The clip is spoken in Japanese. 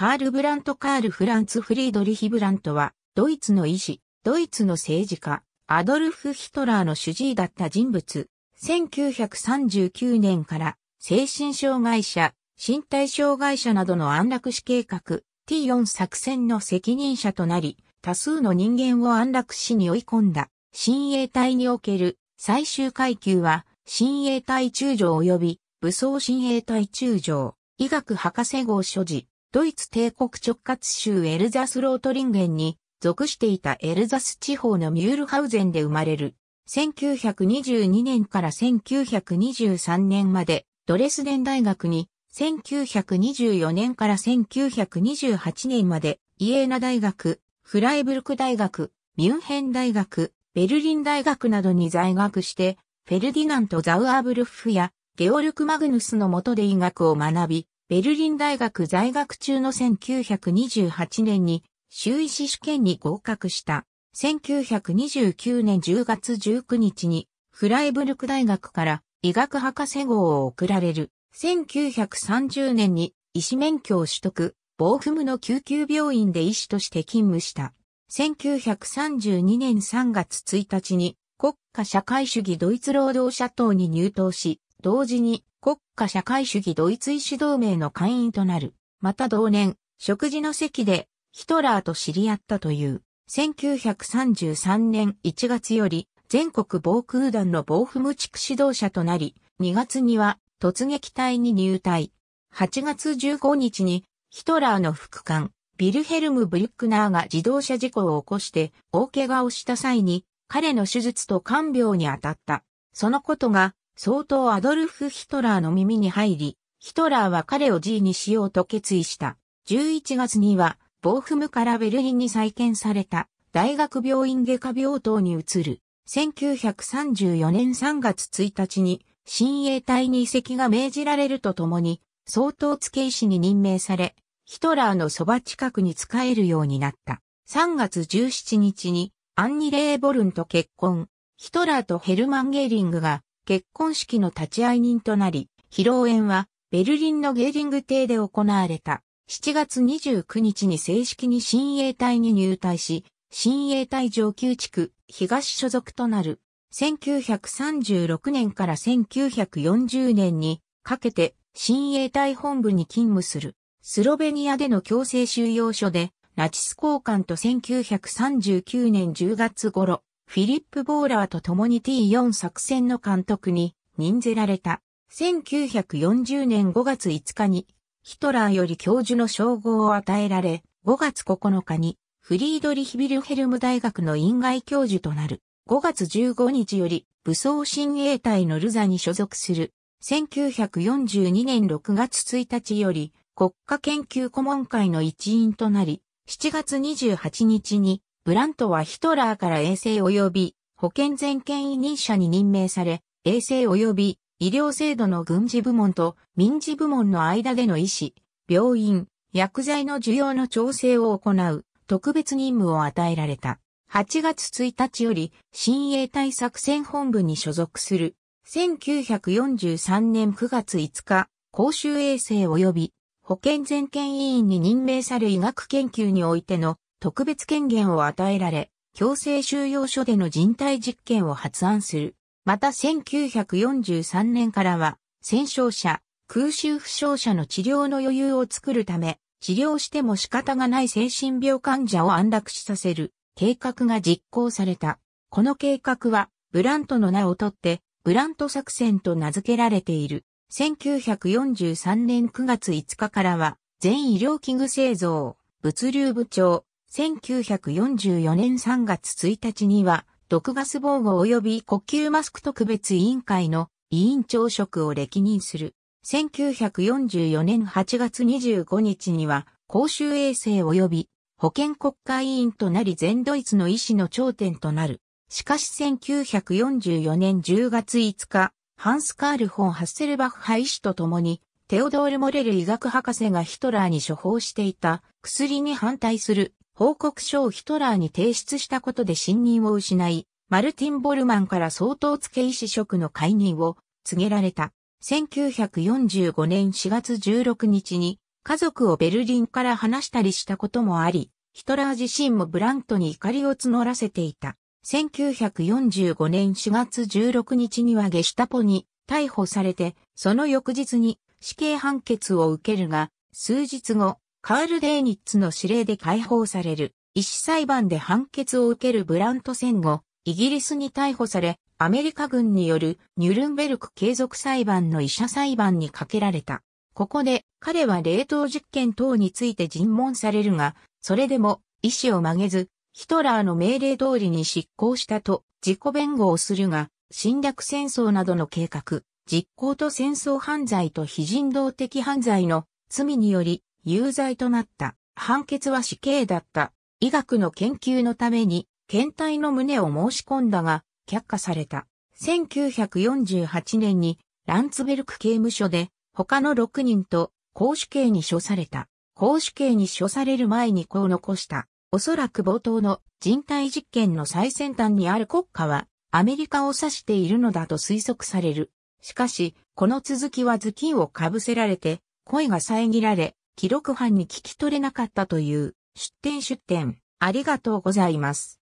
カール・ブラント・カール・フランツ・フリードリヒ・ブラントは、ドイツの医師、ドイツの政治家、アドルフ・ヒトラーの主治医だった人物。1939年から、精神障害者、身体障害者などの安楽死計画、T4 作戦の責任者となり、多数の人間を安楽死に追い込んだ。親衛隊における最終階級は、親衛隊中将及び武装親衛隊中将、医学博士号所持。ドイツ帝国直轄州エルザスロートリンゲンに属していたエルザス地方のミュールハウゼンで生まれる。1922年から1923年までドレスデン大学に、1924年から1928年までイエーナ大学、フライブルク大学、ミュンヘン大学、ベルリン大学などに在学して、フェルディナント・ザウアーブルフやゲオルク・マグヌスの下で医学を学び、ベルリン大学在学中の1928年に修医師試験に合格した。1929年10月19日にフライブルク大学から医学博士号を贈られる。1930年に医師免許を取得、ボーフムの救急病院で医師として勤務した。1932年3月1日に国家社会主義ドイツ労働者党に入党し、同時に国家社会主義ドイツ医師同盟の会員となる。また同年、食事の席でヒトラーと知り合ったという。1933年1月より全国防空団の防府無地区指導者となり、2月には突撃隊に入隊。8月15日にヒトラーの副官、ビルヘルム・ブリュックナーが自動車事故を起こして大怪我をした際に彼の手術と看病に当たった。そのことが相当アドルフ・ヒトラーの耳に入り、ヒトラーは彼を G にしようと決意した。11月には、ボーフムからベルリンに再建された大学病院外科病棟に移る。1934年3月1日に、新衛隊に移籍が命じられるとともに、相当付医師に任命され、ヒトラーのそば近くに仕えるようになった。3月17日に、アンニ・レーボルンと結婚。ヒトラーとヘルマン・ゲーリングが結婚式の立会人となり、披露宴はベルリンのゲーリング邸で行われた。7月29日に正式に新衛隊に入隊し、新衛隊上級地区東所属となる。1936年から1940年にかけて新衛隊本部に勤務する。スロベニアでの強制収容所でナチス交換と1939年10月頃、フィリップ・ボーラーと共に T4 作戦の監督に任ぜられた。1940年5月5日にヒトラーより教授の称号を与えられ、5月9日にフリードリヒ・ビルヘルム大学の院外教授となる。5月15日より武装親衛隊のルザに所属する。1942年6月1日より国家研究顧問会の一員となり、7月28日にブラントはヒトラーから衛生及び保健全権委任者に任命され、衛生及び医療制度の軍事部門と民事部門の間での医師、病院、薬剤の需要の調整を行う特別任務を与えられた。8月1日より新衛隊作戦本部に所属する。1943年9月5日、公衆衛生及び保健全権委員に任命され医学研究においての特別権限を与えられ、強制収容所での人体実験を発案する。また1943年からは、戦傷者、空襲負傷者の治療の余裕を作るため、治療しても仕方がない精神病患者を安楽死させる計画が実行された。この計画は、ブラントの名をとって、ブラント作戦と名付けられている。1943年9月5日からは、全医療器具製造、物流部長、1944年3月1日には、毒ガス防護及び呼吸マスク特別委員会の委員長職を歴任する。1944年8月25日には、公衆衛生及び保健国会委員となり全ドイツの医師の頂点となる。しかし1944年10月5日、ハンス・カール・フォン・ハッセルバッハ医師と共に、テオドール・モレル医学博士がヒトラーに処方していた薬に反対する報告書をヒトラーに提出したことで信任を失い、マルティン・ボルマンから相当付け医師職の解任を告げられた。1945年4月16日に家族をベルリンから離したりしたこともあり、ヒトラー自身もブラントに怒りを募らせていた。1945年4月16日にはゲシュタポに逮捕されて、その翌日に死刑判決を受けるが、数日後、カール・デーニッツの指令で解放される。医師裁判で判決を受けるブラント戦後、イギリスに逮捕され、アメリカ軍によるニュルンベルク継続裁判の医者裁判にかけられた。ここで彼は冷凍実験等について尋問されるが、それでも意思を曲げず、ヒトラーの命令通りに執行したと自己弁護をするが、侵略戦争などの計画、実行と戦争犯罪と非人道的犯罪の罪により有罪となった。判決は死刑だった。医学の研究のために、検体の旨を申し込んだが、却下された。1948年に、ランツベルク刑務所で、他の6人と、公主刑に処された。公主刑に処される前にこう残した。おそらく冒頭の人体実験の最先端にある国家は、アメリカを指しているのだと推測される。しかし、この続きは頭巾をかぶせられて、声が遮られ、記録班に聞き取れなかったという出店出店ありがとうございます。